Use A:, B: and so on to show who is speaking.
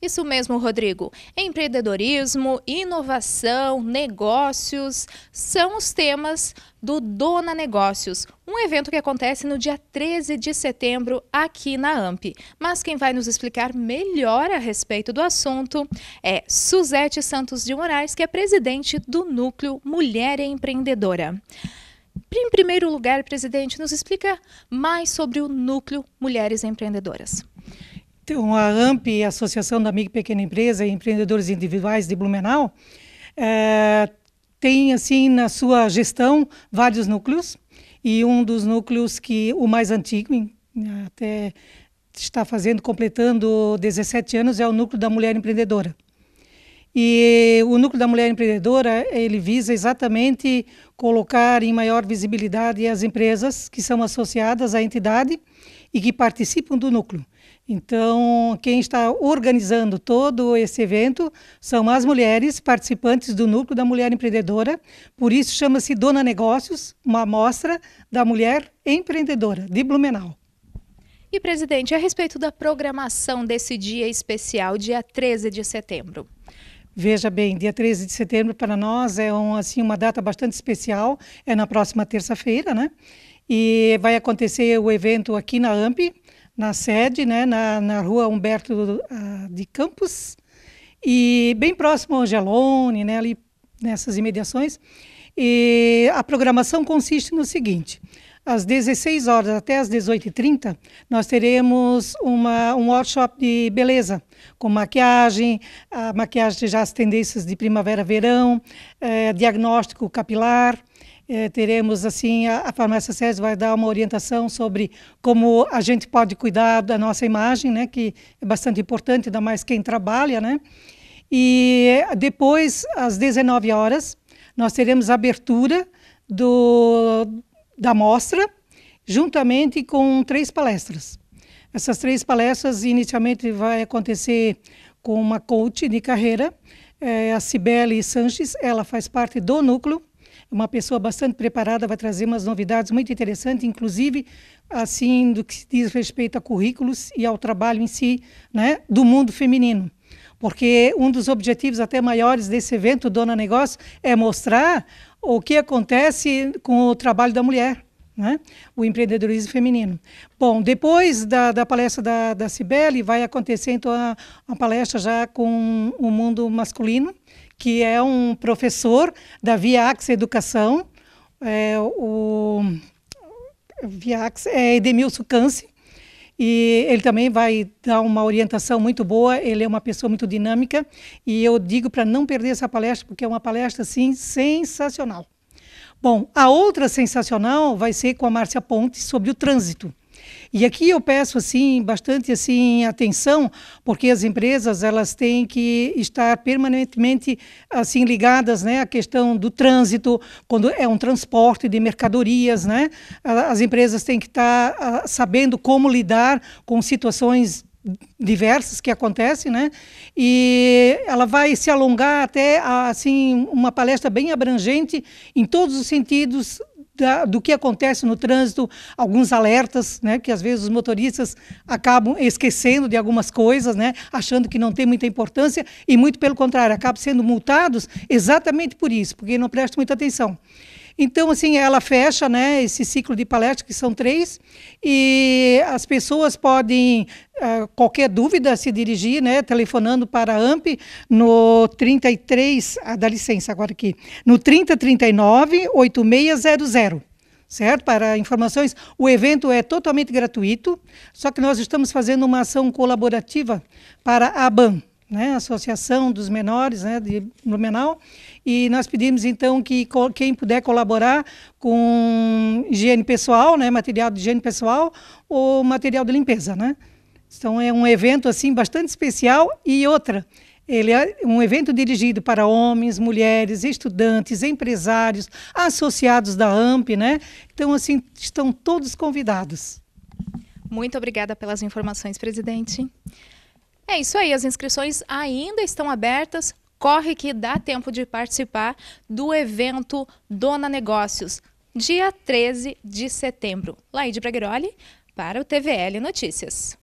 A: Isso mesmo, Rodrigo. Empreendedorismo, inovação, negócios são os temas do Dona Negócios, um evento que acontece no dia 13 de setembro aqui na AMP. Mas quem vai nos explicar melhor a respeito do assunto é Suzete Santos de Moraes, que é presidente do Núcleo Mulher Empreendedora. Em primeiro lugar, presidente, nos explica mais sobre o Núcleo Mulheres Empreendedoras. Então, a AMP, Associação
B: da Amiga Pequena Empresa e Empreendedores Individuais de Blumenau, é, tem assim na sua gestão vários núcleos e um dos núcleos que o mais antigo, até está fazendo, completando 17 anos, é o núcleo da mulher empreendedora. E o núcleo da mulher empreendedora, ele visa exatamente colocar em maior visibilidade as empresas que são associadas à entidade e que participam do núcleo. Então, quem está organizando todo esse evento são as mulheres participantes do núcleo da mulher empreendedora. Por isso chama-se Dona Negócios, uma amostra da mulher empreendedora de
A: Blumenau. E presidente, a respeito da programação desse dia especial, dia 13 de setembro.
B: Veja bem, dia 13 de setembro para nós é um, assim, uma data bastante especial, é na próxima terça-feira, né? E vai acontecer o evento aqui na AMP, na sede, né, na, na rua Humberto ah, de Campos, e bem próximo ao Gelone, né, ali nessas imediações. E a programação consiste no seguinte: às 16 horas até às 18h30, nós teremos uma, um workshop de beleza, com maquiagem, a maquiagem já as tendências de primavera-verão, eh, diagnóstico capilar, é, teremos assim, a, a farmácia SES vai dar uma orientação sobre como a gente pode cuidar da nossa imagem, né, que é bastante importante, ainda mais quem trabalha, né? E depois, às 19 horas, nós teremos a abertura do, da mostra, juntamente com três palestras. Essas três palestras, inicialmente, vai acontecer com uma coach de carreira, é, a Cibele Sanches, ela faz parte do núcleo, uma pessoa bastante preparada, vai trazer umas novidades muito interessantes, inclusive, assim, do que diz respeito a currículos e ao trabalho em si, né, do mundo feminino porque um dos objetivos até maiores desse evento Dona Negócio é mostrar o que acontece com o trabalho da mulher. Né? o empreendedorismo feminino. Bom, depois da, da palestra da, da Cibele, vai acontecer então a, a palestra já com o mundo masculino, que é um professor da Viax Educação, é, o Viax é Edemilson Canse, e ele também vai dar uma orientação muito boa, ele é uma pessoa muito dinâmica, e eu digo para não perder essa palestra, porque é uma palestra, assim, sensacional. Bom, a outra sensacional vai ser com a Márcia Ponte sobre o trânsito. E aqui eu peço assim bastante assim atenção, porque as empresas elas têm que estar permanentemente assim ligadas, né, à questão do trânsito, quando é um transporte de mercadorias, né? As empresas têm que estar tá, sabendo como lidar com situações diversas que acontecem, né? E ela vai se alongar até assim uma palestra bem abrangente em todos os sentidos da, do que acontece no trânsito, alguns alertas, né, que às vezes os motoristas acabam esquecendo de algumas coisas, né, achando que não tem muita importância e muito pelo contrário, acabam sendo multados exatamente por isso, porque não prestam muita atenção. Então, assim, ela fecha né, esse ciclo de palestras, que são três, e as pessoas podem, eh, qualquer dúvida, se dirigir, né, telefonando para a AMP no 33, ah, dá licença agora aqui, no 3039 8600 certo? Para informações, o evento é totalmente gratuito, só que nós estamos fazendo uma ação colaborativa para a ABAN, né, Associação dos Menores né, de Blumenau, e nós pedimos então que quem puder colaborar com higiene pessoal, né, material de higiene pessoal ou material de limpeza, né? Então é um evento assim bastante especial e outra, ele é um evento dirigido para homens, mulheres, estudantes, empresários, associados da AMP, né? Então assim estão todos convidados.
A: Muito obrigada pelas informações, presidente. É isso aí, as inscrições ainda estão abertas. Corre que dá tempo de participar do evento Dona Negócios, dia 13 de setembro. Laide Braguiroli, para o TVL Notícias.